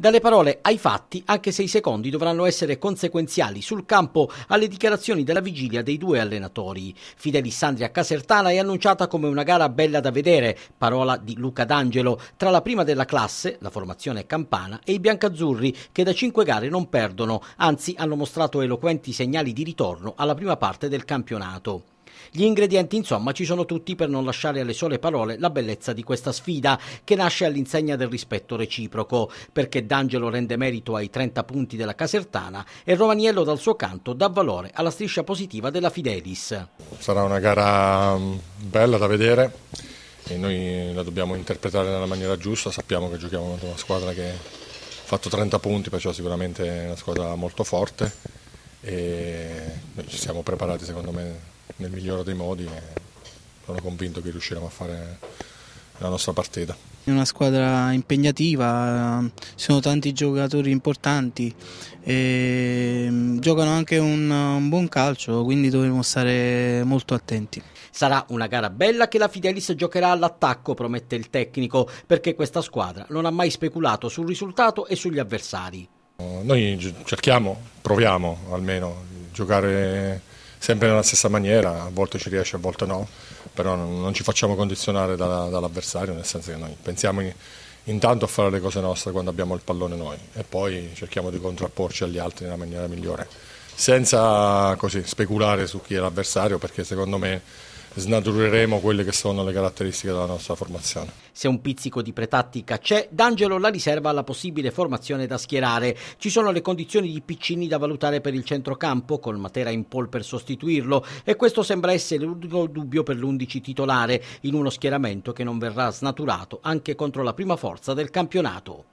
Dalle parole ai fatti, anche se i secondi dovranno essere conseguenziali sul campo alle dichiarazioni della vigilia dei due allenatori. Fidelissandria Casertana è annunciata come una gara bella da vedere, parola di Luca D'Angelo, tra la prima della classe, la formazione campana, e i biancazzurri che da cinque gare non perdono, anzi hanno mostrato eloquenti segnali di ritorno alla prima parte del campionato. Gli ingredienti insomma ci sono tutti per non lasciare alle sole parole la bellezza di questa sfida che nasce all'insegna del rispetto reciproco perché D'Angelo rende merito ai 30 punti della Casertana e Romaniello dal suo canto dà valore alla striscia positiva della Fidelis. Sarà una gara mm, bella da vedere e noi la dobbiamo interpretare nella maniera giusta, sappiamo che giochiamo contro una squadra che ha fatto 30 punti, perciò sicuramente è una squadra molto forte e noi ci siamo preparati secondo me nel migliore dei modi e sono convinto che riusciremo a fare la nostra partita. È una squadra impegnativa, ehm, ci sono tanti giocatori importanti, ehm, giocano anche un, un, buon calcio, quindi dovremo stare molto attenti. Sarà una gara bella che la Fidelis giocherà all'attacco, promette il tecnico, perché questa squadra non ha mai speculato sul risultato e sugli avversari. Noi cerchiamo, proviamo almeno, di giocare sempre nella stessa maniera, a volte ci riesce, a volte no, però non, ci facciamo condizionare da, dall'avversario, nel senso che noi pensiamo in, intanto a fare le cose nostre quando abbiamo il pallone noi e poi cerchiamo di contrapporci agli altri nella maniera migliore, senza così, speculare su chi è l'avversario perché secondo me snatureremo quelle che sono le caratteristiche della nostra formazione. Se un pizzico di pretattica c'è, D'Angelo la riserva alla possibile formazione da schierare. Ci sono le condizioni di Piccini da valutare per il centrocampo, con Matera in pol per sostituirlo, e questo sembra essere l'unico dubbio per l'11 titolare, in uno schieramento che non verrà snaturato anche contro la prima forza del campionato.